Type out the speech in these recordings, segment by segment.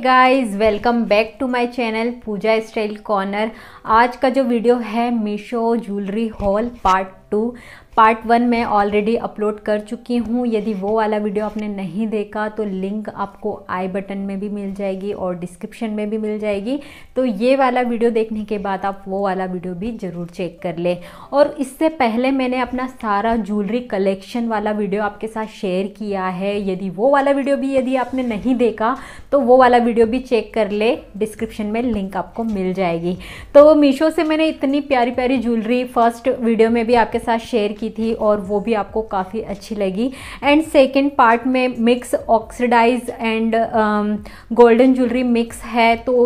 guys guys welcome back to my channel Pooja style corner आज का जो वीडियो है Meesho jewellery haul part two part one मैं already upload कर चुकी हूँ यदि वो वाला वीडियो आपने नहीं देखा तो लिंक आपको आई बटन में भी मिल जाएगी और डिस्क्रिप्शन में भी मिल जाएगी तो ये वाला वीडियो देखने के बाद आप वो वाला वीडियो भी ज़रूर चेक कर लें और इससे पहले मैंने अपना सारा ज्वेलरी कलेक्शन वाला वीडियो आपके साथ शेयर किया है यदि वो वाला वीडियो भी यदि आपने नहीं देखा तो वो वाला वीडियो भी चेक कर ले डिस्क्रिप्शन में लिंक आपको मिल जाएगी तो मीशो से मैंने इतनी प्यारी प्यारी ज्वेलरी फर्स्ट वीडियो में भी आपके साथ शेयर की थी और वो भी आपको काफ़ी अच्छी लगी एंड सेकेंड पार्ट में mix oxidise and golden jewellery mix है तो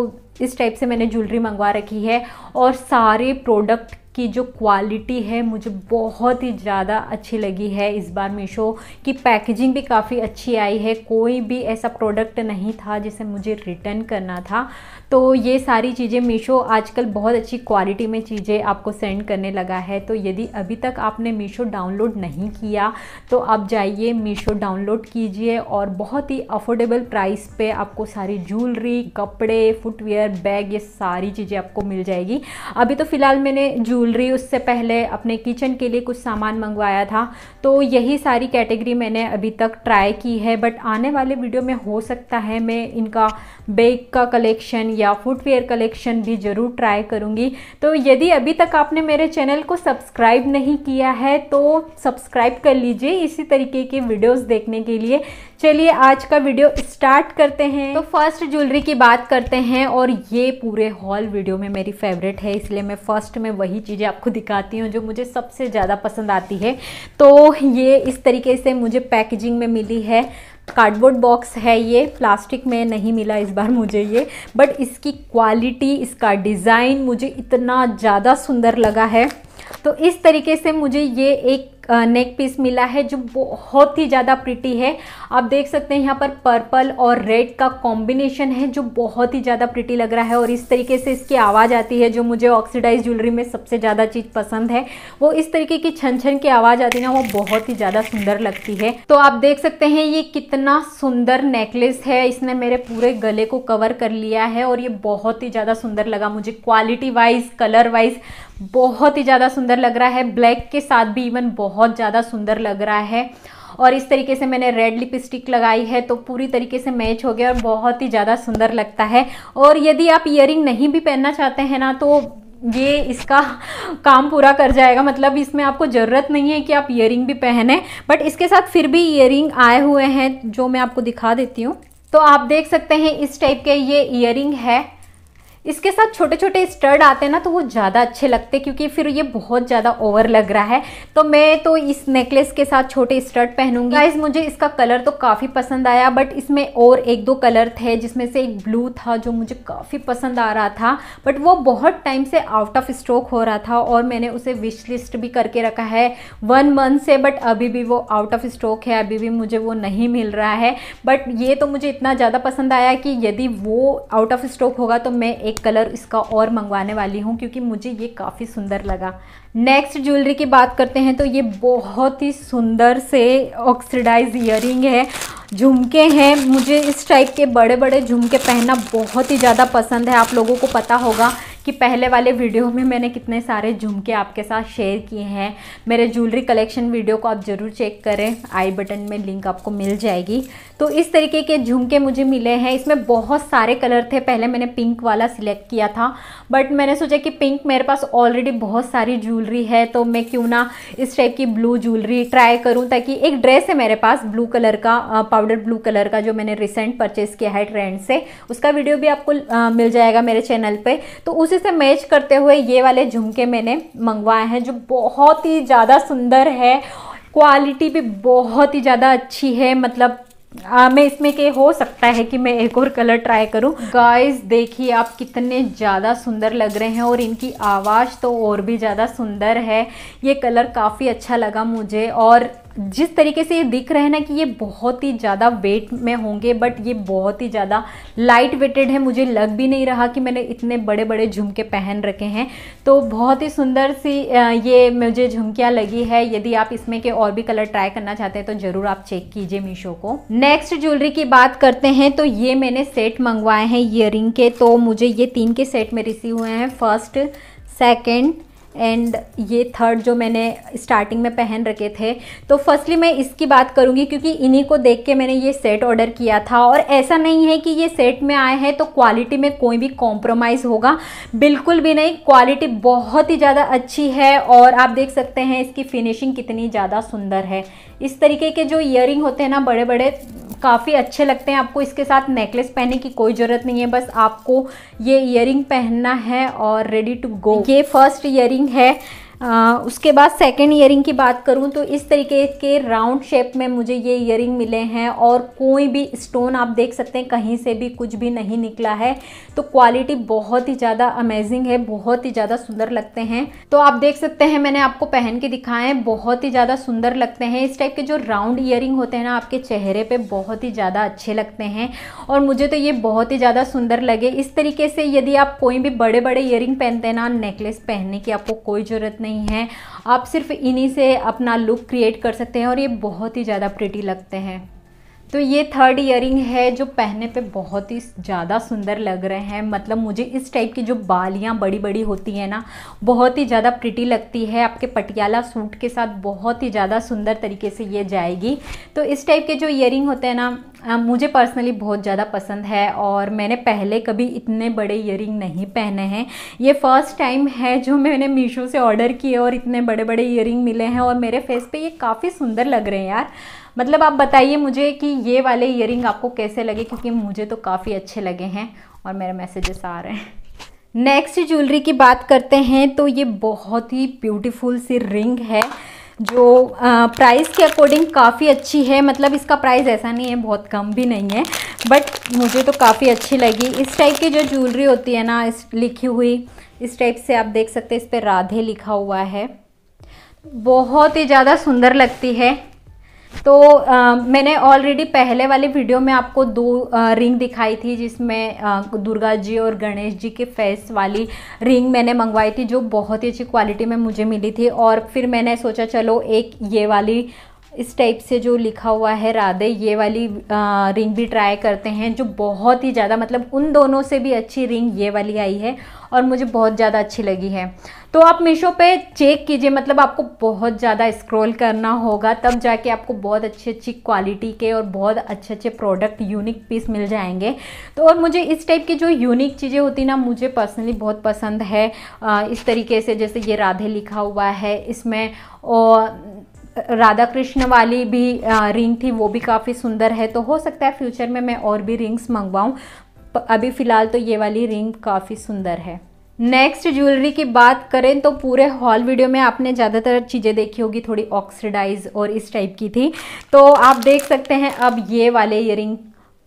इस टाइप से मैंने ज्वेलरी मंगवा रखी है और सारे प्रोडक्ट की जो क्वालिटी है मुझे बहुत ही ज़्यादा अच्छी लगी है इस बार मीशो की पैकेजिंग भी काफ़ी अच्छी आई है कोई भी ऐसा प्रोडक्ट नहीं था जिसे मुझे रिटर्न करना था तो ये सारी चीज़ें मीशो आजकल बहुत अच्छी क्वालिटी में चीज़ें आपको सेंड करने लगा है तो यदि अभी तक आपने मीशो डाउनलोड नहीं किया तो आप जाइए मीशो डाउनलोड कीजिए और बहुत ही अफोर्डेबल प्राइस पे आपको सारी ज्वेलरी कपड़े फुटवेयर बैग ये सारी चीज़ें आपको मिल जाएगी अभी तो फ़िलहाल मैंने जू ज्वेलरी उससे पहले अपने किचन के लिए कुछ सामान मंगवाया था तो यही सारी कैटेगरी मैंने अभी तक ट्राई की है बट आने वाले वीडियो में हो सकता है मैं इनका बेग का कलेक्शन या फुटवेयर कलेक्शन भी ज़रूर ट्राई करूँगी तो यदि अभी तक आपने मेरे चैनल को सब्सक्राइब नहीं किया है तो सब्सक्राइब कर लीजिए इसी तरीके के वीडियोस देखने के लिए चलिए आज का वीडियो स्टार्ट करते हैं तो फर्स्ट ज्वेलरी की बात करते हैं और ये पूरे हॉल वीडियो में मेरी फेवरेट है इसलिए मैं फर्स्ट में वही चीज़ें आपको दिखाती हूँ जो मुझे सबसे ज़्यादा पसंद आती है तो ये इस तरीके से मुझे पैकेजिंग में मिली है कार्डबोर्ड बॉक्स है ये प्लास्टिक में नहीं मिला इस बार मुझे ये बट इसकी क्वालिटी इसका डिज़ाइन मुझे इतना ज़्यादा सुंदर लगा है तो इस तरीके से मुझे ये एक नेक पीस मिला है जो बहुत ही ज़्यादा प्रिटी है आप देख सकते हैं यहाँ पर पर्पल और रेड का कॉम्बिनेशन है जो बहुत ही ज़्यादा प्रिटी लग रहा है और इस तरीके से इसकी आवाज़ आती है जो मुझे ऑक्सीडाइज ज्वेलरी में सबसे ज़्यादा चीज़ पसंद है वो इस तरीके की छन छन की आवाज़ आती है ना वो बहुत ही ज़्यादा सुंदर लगती है तो आप देख सकते हैं ये कितना सुंदर नेकलेस है इसने मेरे पूरे गले को कवर कर लिया है और ये बहुत ही ज़्यादा सुंदर लगा मुझे क्वालिटी वाइज कलर वाइज बहुत ही ज़्यादा सुंदर लग रहा है ब्लैक के साथ भी इवन बहुत ज़्यादा सुंदर लग रहा है और इस तरीके से मैंने रेड लिपस्टिक लगाई है तो पूरी तरीके से मैच हो गया और बहुत ही ज़्यादा सुंदर लगता है और यदि आप इयर नहीं भी पहनना चाहते हैं ना तो ये इसका काम पूरा कर जाएगा मतलब इसमें आपको ज़रूरत नहीं है कि आप इयर भी पहने बट इसके साथ फिर भी इयर आए हुए हैं जो मैं आपको दिखा देती हूँ तो आप देख सकते हैं इस टाइप के ये इयर है इसके साथ छोटे छोटे स्टर्ड आते हैं ना तो वो ज़्यादा अच्छे लगते क्योंकि फिर ये बहुत ज़्यादा ओवर लग रहा है तो मैं तो इस नेकलेस के साथ छोटे स्टर्ड पहनूंगी गाइस मुझे इसका कलर तो काफ़ी पसंद आया बट इसमें और एक दो कलर थे जिसमें से एक ब्लू था जो मुझे काफ़ी पसंद आ रहा था बट वो बहुत टाइम से आउट ऑफ स्टॉक हो रहा था और मैंने उसे विश लिस्ट भी करके रखा है वन मंथ से बट अभी भी वो आउट ऑफ स्टॉक है अभी भी मुझे वो नहीं मिल रहा है बट ये तो मुझे इतना ज़्यादा पसंद आया कि यदि वो आउट ऑफ स्टॉक होगा तो मैं एक कलर इसका और मंगवाने वाली हूँ क्योंकि मुझे ये काफ़ी सुंदर लगा नेक्स्ट ज्वेलरी की बात करते हैं तो ये बहुत ही सुंदर से ऑक्सीडाइज ईयरिंग है झुमके हैं मुझे इस टाइप के बड़े बड़े झुमके पहनना बहुत ही ज़्यादा पसंद है आप लोगों को पता होगा कि पहले वाले वीडियो में मैंने कितने सारे झुमके आपके साथ शेयर किए हैं मेरे ज्वेलरी कलेक्शन वीडियो को आप ज़रूर चेक करें आई बटन में लिंक आपको मिल जाएगी तो इस तरीके के झुमके मुझे मिले हैं इसमें बहुत सारे कलर थे पहले मैंने पिंक वाला सिलेक्ट किया था बट मैंने सोचा कि पिंक मेरे पास ऑलरेडी बहुत सारी ज्वेलरी है तो मैं क्यों ना इस टाइप की ब्लू ज्वेलरी ट्राई करूँ ताकि एक ड्रेस है मेरे पास ब्लू कलर का पाउडर ब्लू कलर का जो मैंने रिसेंट परचेज़ किया है ट्रेंड से उसका वीडियो भी आपको मिल जाएगा मेरे चैनल पर तो उसी से मैच करते हुए ये वाले झुमके मैंने मंगवाए हैं जो बहुत ही ज़्यादा सुंदर है क्वालिटी भी बहुत ही ज़्यादा अच्छी है मतलब आ, हाँ, मैं इसमें के हो सकता है कि मैं एक और कलर ट्राई करूं गाइस देखिए आप कितने ज़्यादा सुंदर लग रहे हैं और इनकी आवाज़ तो और भी ज़्यादा सुंदर है ये कलर काफ़ी अच्छा लगा मुझे और जिस तरीके से ये दिख रहे हैं ना कि ये बहुत ही ज़्यादा वेट में होंगे बट ये बहुत ही ज़्यादा लाइट वेटेड है मुझे लग भी नहीं रहा कि मैंने इतने बड़े बड़े झुमके पहन रखे हैं तो बहुत ही सुंदर सी ये मुझे झुमकियाँ लगी है यदि आप इसमें के और भी कलर ट्राई करना चाहते हैं तो ज़रूर आप चेक कीजिए मीशो को नेक्स्ट ज्वेलरी की बात करते हैं तो ये मैंने सेट मंगवाए हैं ईयर के तो मुझे ये तीन के सेट में रिसीव हुए हैं फर्स्ट सेकेंड एंड ये थर्ड जो मैंने स्टार्टिंग में पहन रखे थे तो फर्स्टली मैं इसकी बात करूँगी क्योंकि इन्हीं को देख के मैंने ये सेट ऑर्डर किया था और ऐसा नहीं है कि ये सेट में आए हैं तो क्वालिटी में कोई भी कॉम्प्रोमाइज़ होगा बिल्कुल भी नहीं क्वालिटी बहुत ही ज़्यादा अच्छी है और आप देख सकते हैं इसकी फिनिशिंग कितनी ज़्यादा सुंदर है इस तरीके के जो इयर होते हैं ना बड़े बड़े काफ़ी अच्छे लगते हैं आपको इसके साथ नेकलेस पहनने की कोई ज़रूरत नहीं है बस आपको ये इयर पहनना है और रेडी टू गो ये फर्स्ट इयर है उसके बाद सेकेंड ईयरिंग की बात करूँ तो इस तरीके के राउंड शेप में मुझे ये ईयरिंग मिले हैं और कोई भी स्टोन आप देख सकते हैं कहीं से भी कुछ भी नहीं निकला है तो क्वालिटी बहुत ही ज़्यादा अमेजिंग है बहुत ही ज़्यादा सुंदर लगते हैं तो आप देख सकते हैं मैंने आपको पहन के दिखाए हैं बहुत ही ज़्यादा सुंदर लगते हैं इस टाइप के जो राउंड ईयरिंग होते हैं ना आपके चेहरे पर बहुत ही ज़्यादा अच्छे लगते हैं और मुझे तो ये बहुत ही ज़्यादा सुंदर लगे इस तरीके से यदि आप कोई भी बड़े बड़े ईयरिंग पहनते हैं ना नेकलेस पहनने की आपको कोई ज़रूरत नहीं नहीं हैं आप सिर्फ इन्हीं से अपना लुक क्रिएट कर सकते हैं और ये बहुत ही ज़्यादा प्रिटी लगते हैं तो ये थर्ड इयरिंग है जो पहनने पे बहुत ही ज़्यादा सुंदर लग रहे हैं मतलब मुझे इस टाइप की जो बालियाँ बड़ी बड़ी होती हैं ना बहुत ही ज़्यादा प्रिटी लगती है आपके पटियाला सूट के साथ बहुत ही ज़्यादा सुंदर तरीके से ये जाएगी तो इस टाइप के जो इयरिंग होते हैं ना मुझे पर्सनली बहुत ज़्यादा पसंद है और मैंने पहले कभी इतने बड़े इयर नहीं पहने हैं ये फर्स्ट टाइम है जो मैंने मीशो से ऑर्डर किए और इतने बड़े बड़े इयर मिले हैं और मेरे फेस पे ये काफ़ी सुंदर लग रहे हैं यार मतलब आप बताइए मुझे कि ये वाले इयर आपको कैसे लगे क्योंकि मुझे तो काफ़ी अच्छे लगे हैं और मेरे मैसेजेस आ रहे हैं नेक्स्ट ज्वेलरी की बात करते हैं तो ये बहुत ही ब्यूटीफुल सी रिंग है जो प्राइस के अकॉर्डिंग काफ़ी अच्छी है मतलब इसका प्राइस ऐसा नहीं है बहुत कम भी नहीं है बट मुझे तो काफ़ी अच्छी लगी इस टाइप की जो ज्वेलरी होती है ना इस लिखी हुई इस टाइप से आप देख सकते हैं इस पर राधे लिखा हुआ है बहुत ही ज़्यादा सुंदर लगती है तो आ, मैंने ऑलरेडी पहले वाले वीडियो में आपको दो आ, रिंग दिखाई थी जिसमें दुर्गा जी और गणेश जी के फेस वाली रिंग मैंने मंगवाई थी जो बहुत ही अच्छी क्वालिटी में मुझे मिली थी और फिर मैंने सोचा चलो एक ये वाली इस टाइप से जो लिखा हुआ है राधे ये वाली आ, रिंग भी ट्राई करते हैं जो बहुत ही ज़्यादा मतलब उन दोनों से भी अच्छी रिंग ये वाली आई है और मुझे बहुत ज़्यादा अच्छी लगी है तो आप मीशो पे चेक कीजिए मतलब आपको बहुत ज़्यादा स्क्रॉल करना होगा तब जाके आपको बहुत अच्छी अच्छी क्वालिटी के और बहुत अच्छे अच्छे प्रोडक्ट यूनिक पीस मिल जाएंगे तो और मुझे इस टाइप की जो यूनिक चीज़ें होती ना मुझे पर्सनली बहुत पसंद है इस तरीके से जैसे ये राधे लिखा हुआ है इसमें और राधा कृष्ण वाली भी रिंग थी वो भी काफ़ी सुंदर है तो हो सकता है फ्यूचर में मैं और भी रिंग्स मंगवाऊँ अभी फ़िलहाल तो ये वाली रिंग काफ़ी सुंदर है नेक्स्ट ज्वेलरी की बात करें तो पूरे हॉल वीडियो में आपने ज़्यादातर चीज़ें देखी होगी थोड़ी ऑक्सीडाइज और इस टाइप की थी तो आप देख सकते हैं अब ये वाले इयरिंग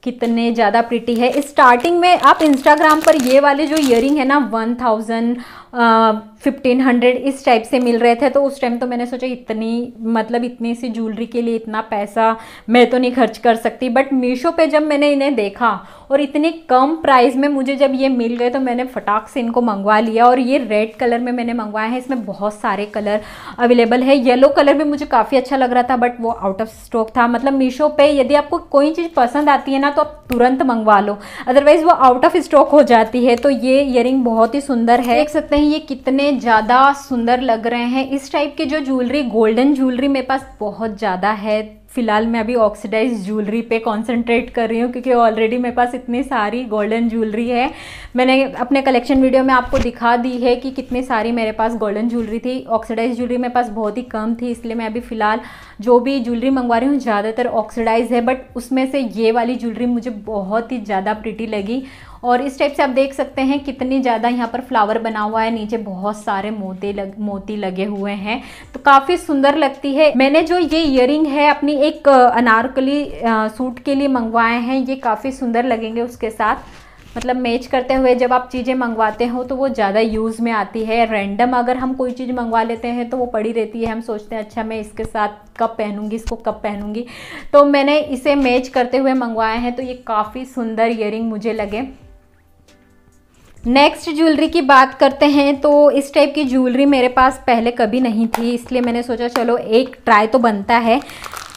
कितने ज़्यादा प्रिटी है स्टार्टिंग में आप इंस्टाग्राम पर ये वाले जो इयरिंग है ना वन थाउजेंड फिफ्टीन हंड्रेड इस टाइप से मिल रहे थे तो उस टाइम तो मैंने सोचा इतनी मतलब इतनी सी ज्वेलरी के लिए इतना पैसा मैं तो नहीं खर्च कर सकती बट मीशो पे जब मैंने इन्हें देखा और इतने कम प्राइस में मुझे जब ये मिल गए तो मैंने फटाक से इनको मंगवा लिया और ये रेड कलर में मैंने मंगवाया है इसमें बहुत सारे कलर अवेलेबल है येलो कलर भी मुझे काफ़ी अच्छा लग रहा था बट वो आउट ऑफ स्टॉक था मतलब मीशो पे यदि आपको कोई चीज़ पसंद आती है ना तो आप तुरंत मंगवा लो अदरवाइज़ वो आउट ऑफ स्टॉक हो जाती है तो ये इयरिंग बहुत ही सुंदर है देख सकते हैं हैं ये कितने ज़्यादा सुंदर लग रहे हैं इस टाइप के जो ज्वेलरी गोल्डन ज्वेलरी मेरे पास बहुत ज़्यादा है फ़िलहाल मैं अभी ऑक्सीडाइज ज्वेलरी पे कंसंट्रेट कर रही हूँ क्योंकि ऑलरेडी मेरे पास इतनी सारी गोल्डन ज्वेलरी है मैंने अपने कलेक्शन वीडियो में आपको दिखा दी है कि कितनी सारी मेरे पास गोल्डन ज्वेलरी थी ऑक्सीडाइज ज्वेलरी मेरे पास बहुत ही कम थी इसलिए मैं अभी फ़िलहाल जो भी ज्वेलरी मंगवा रही हूँ ज़्यादातर ऑक्सीडाइज है बट उसमें से ये वाली ज्वेलरी मुझे बहुत ही ज़्यादा प्रिटी लगी और इस टाइप से आप देख सकते हैं कितनी ज़्यादा यहाँ पर फ्लावर बना हुआ है नीचे बहुत सारे मोती लग मोती लगे हुए हैं तो काफ़ी सुंदर लगती है मैंने जो ये इयर है अपनी एक अनारकली सूट के लिए मंगवाए हैं ये काफ़ी सुंदर लगेंगे उसके साथ मतलब मैच करते हुए जब आप चीज़ें मंगवाते हो तो वो ज़्यादा यूज़ में आती है रैंडम अगर हम कोई चीज़ मंगवा लेते हैं तो वो पड़ी रहती है हम सोचते हैं अच्छा मैं इसके साथ कब पहनूंगी इसको कब पहनूंगी तो मैंने इसे मैच करते हुए मंगवाए हैं तो ये काफ़ी सुंदर इयर मुझे लगे नेक्स्ट ज्वेलरी की बात करते हैं तो इस टाइप की ज्वेलरी मेरे पास पहले कभी नहीं थी इसलिए मैंने सोचा चलो एक ट्राई तो बनता है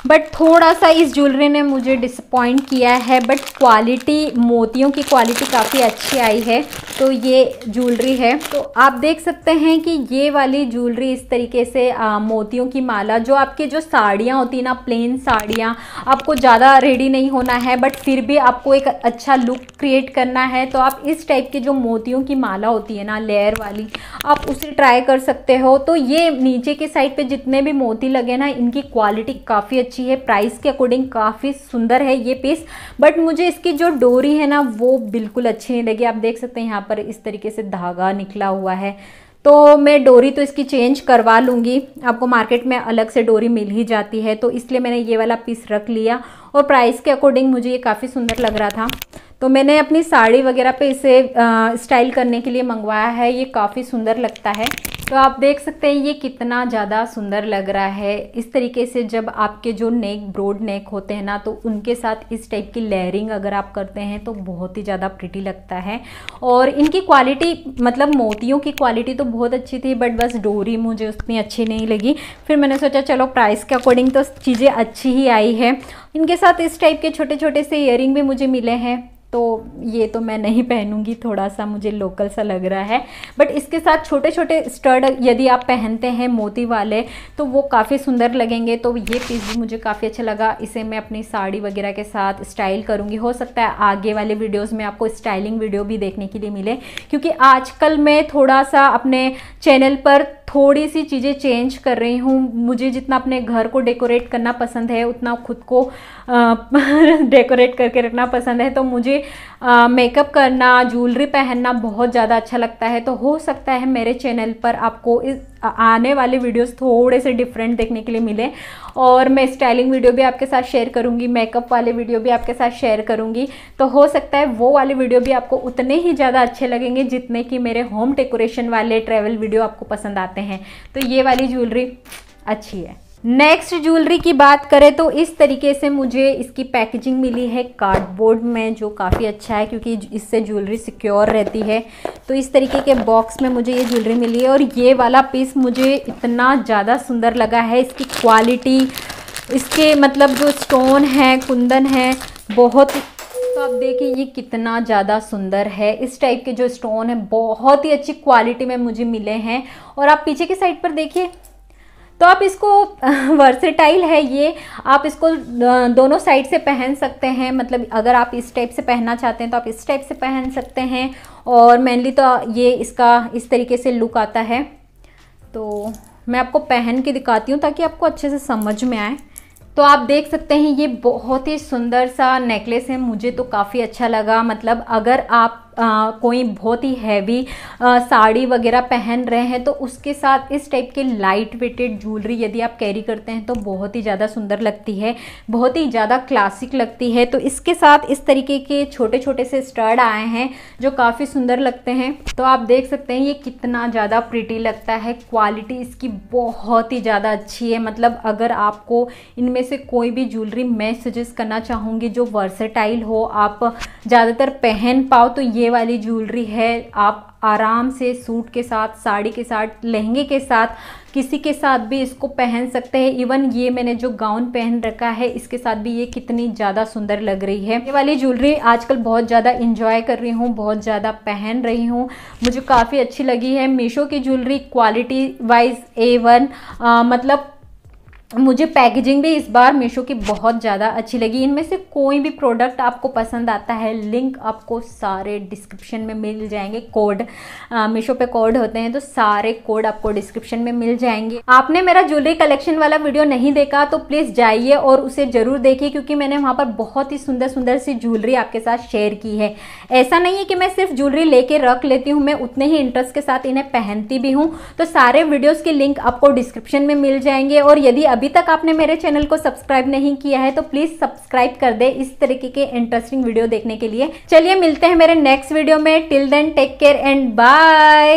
बट थोड़ा सा इस ज्वेलरी ने मुझे डिसअपॉइंट किया है बट क्वालिटी मोतियों की क्वालिटी काफ़ी अच्छी आई है तो ये ज्वेलरी है तो आप देख सकते हैं कि ये वाली ज्वेलरी इस तरीके से आ, मोतियों की माला जो आपकी जो साड़ियाँ होती ना प्लेन साड़ियाँ आपको ज़्यादा रेडी नहीं होना है बट फिर भी आपको एक अच्छा लुक क्रिएट करना है तो आप इस टाइप की जो मोतियों की माला होती है ना लेयर वाली आप उसे ट्राई कर सकते हो तो ये नीचे के साइड पर जितने भी मोती लगे ना इनकी क्वालिटी काफ़ी अच्छी अच्छी है प्राइस के अकॉर्डिंग काफ़ी सुंदर है ये पीस बट मुझे इसकी जो डोरी है ना वो बिल्कुल अच्छी नहीं लगी आप देख सकते हैं यहाँ पर इस तरीके से धागा निकला हुआ है तो मैं डोरी तो इसकी चेंज करवा लूँगी आपको मार्केट में अलग से डोरी मिल ही जाती है तो इसलिए मैंने ये वाला पीस रख लिया और प्राइस के अकॉर्डिंग मुझे ये काफ़ी सुंदर लग रहा था तो मैंने अपनी साड़ी वगैरह पे इसे स्टाइल करने के लिए मंगवाया है ये काफ़ी सुंदर लगता है तो आप देख सकते हैं ये कितना ज़्यादा सुंदर लग रहा है इस तरीके से जब आपके जो नेक ब्रॉड नेक होते हैं ना तो उनके साथ इस टाइप की लेयरिंग अगर आप करते हैं तो बहुत ही ज़्यादा प्रिटी लगता है और इनकी क्वालिटी मतलब मोतियों की क्वालिटी तो बहुत अच्छी थी बट बस डोरी मुझे उतनी अच्छी नहीं लगी फिर मैंने सोचा चलो प्राइस के अकॉर्डिंग तो चीज़ें अच्छी ही आई है इनके साथ इस टाइप के छोटे छोटे से इयर भी मुझे मिले हैं तो ये तो मैं नहीं पहनूंगी थोड़ा सा मुझे लोकल सा लग रहा है बट इसके साथ छोटे छोटे स्टर्ड यदि आप पहनते हैं मोती वाले तो वो काफ़ी सुंदर लगेंगे तो ये पीस भी मुझे काफ़ी अच्छा लगा इसे मैं अपनी साड़ी वगैरह के साथ स्टाइल करूँगी हो सकता है आगे वाले वीडियोज़ में आपको स्टाइलिंग वीडियो भी देखने के लिए मिले क्योंकि आजकल मैं थोड़ा सा अपने चैनल पर थोड़ी सी चीज़ें चेंज कर रही हूँ मुझे जितना अपने घर को डेकोरेट करना पसंद है उतना खुद को डेकोरेट करके रखना पसंद है तो मुझे मेकअप करना ज्वेलरी पहनना बहुत ज़्यादा अच्छा लगता है तो हो सकता है मेरे चैनल पर आपको इस आने वाले वीडियोस थोड़े से डिफरेंट देखने के लिए मिले और मैं स्टाइलिंग वीडियो भी आपके साथ शेयर करूँगी मेकअप वाले वीडियो भी आपके साथ शेयर करूंगी तो हो सकता है वो वाले वीडियो भी आपको उतने ही ज़्यादा अच्छे लगेंगे जितने कि मेरे होम डेकोरेशन वाले ट्रैवल वीडियो आपको पसंद आते हैं तो ये वाली ज्वेलरी अच्छी है नेक्स्ट ज्वेलरी की बात करें तो इस तरीके से मुझे इसकी पैकेजिंग मिली है कार्डबोर्ड में जो काफ़ी अच्छा है क्योंकि इससे ज्वेलरी सिक्योर रहती है तो इस तरीके के बॉक्स में मुझे ये ज्वेलरी मिली है और ये वाला पीस मुझे इतना ज़्यादा सुंदर लगा है इसकी क्वालिटी इसके मतलब जो स्टोन है कुंदन है बहुत तो आप देखिए ये कितना ज़्यादा सुंदर है इस टाइप के जो स्टोन है बहुत ही अच्छी क्वालिटी में मुझे मिले हैं और आप पीछे की साइड पर देखिए तो आप इसको वर्सेटाइल है ये आप इसको दोनों साइड से पहन सकते हैं मतलब अगर आप इस टाइप से पहनना चाहते हैं तो आप इस टाइप से पहन सकते हैं और मेनली तो ये इसका इस तरीके से लुक आता है तो मैं आपको पहन के दिखाती हूँ ताकि आपको अच्छे से समझ में आए तो आप देख सकते हैं ये बहुत ही सुंदर सा नेकलेस है मुझे तो काफ़ी अच्छा लगा मतलब अगर आप आ, कोई बहुत ही हैवी साड़ी वगैरह पहन रहे हैं तो उसके साथ इस टाइप के लाइट वेटेड ज्वेलरी यदि आप कैरी करते हैं तो बहुत ही ज़्यादा सुंदर लगती है बहुत ही ज़्यादा क्लासिक लगती है तो इसके साथ इस तरीके के छोटे छोटे से स्टर्ड आए हैं जो काफ़ी सुंदर लगते हैं तो आप देख सकते हैं ये कितना ज़्यादा प्रिटी लगता है क्वालिटी इसकी बहुत ही ज़्यादा अच्छी है मतलब अगर आपको इनमें से कोई भी ज्वेलरी मैं सजेस्ट करना चाहूँगी जो वर्सेटाइल हो आप ज़्यादातर पहन पाओ तो ये वाली ज्वेलरी है आप आराम से सूट के साथ साड़ी के साथ लहंगे के साथ किसी के साथ भी इसको पहन सकते हैं इवन ये मैंने जो गाउन पहन रखा है इसके साथ भी ये कितनी ज़्यादा सुंदर लग रही है ये वाली ज्वेलरी आजकल बहुत ज़्यादा इंजॉय कर रही हूँ बहुत ज़्यादा पहन रही हूँ मुझे काफ़ी अच्छी लगी है मीशो की jewellery quality wise A one मतलब मुझे पैकेजिंग भी इस बार मीशो की बहुत ज़्यादा अच्छी लगी इनमें से कोई भी प्रोडक्ट आपको पसंद आता है लिंक आपको सारे डिस्क्रिप्शन में मिल जाएंगे कोड मीशो पे कोड होते हैं तो सारे कोड आपको डिस्क्रिप्शन में मिल जाएंगे आपने मेरा ज्वेलरी कलेक्शन वाला वीडियो नहीं देखा तो प्लीज़ जाइए और उसे ज़रूर देखिए क्योंकि मैंने वहाँ पर बहुत ही सुंदर सुंदर सी ज्वेलरी आपके साथ शेयर की है ऐसा नहीं है कि मैं सिर्फ ज्वेलरी लेके रख लेती हूँ मैं उतने ही इंटरेस्ट के साथ इन्हें पहनती भी हूँ तो सारे वीडियोज़ के लिंक आपको डिस्क्रिप्शन में मिल जाएंगे और यदि अभी तक आपने मेरे चैनल को सब्सक्राइब नहीं किया है तो प्लीज सब्सक्राइब कर दे इस तरीके के इंटरेस्टिंग वीडियो देखने के लिए चलिए मिलते हैं मेरे नेक्स्ट वीडियो में till then take care and bye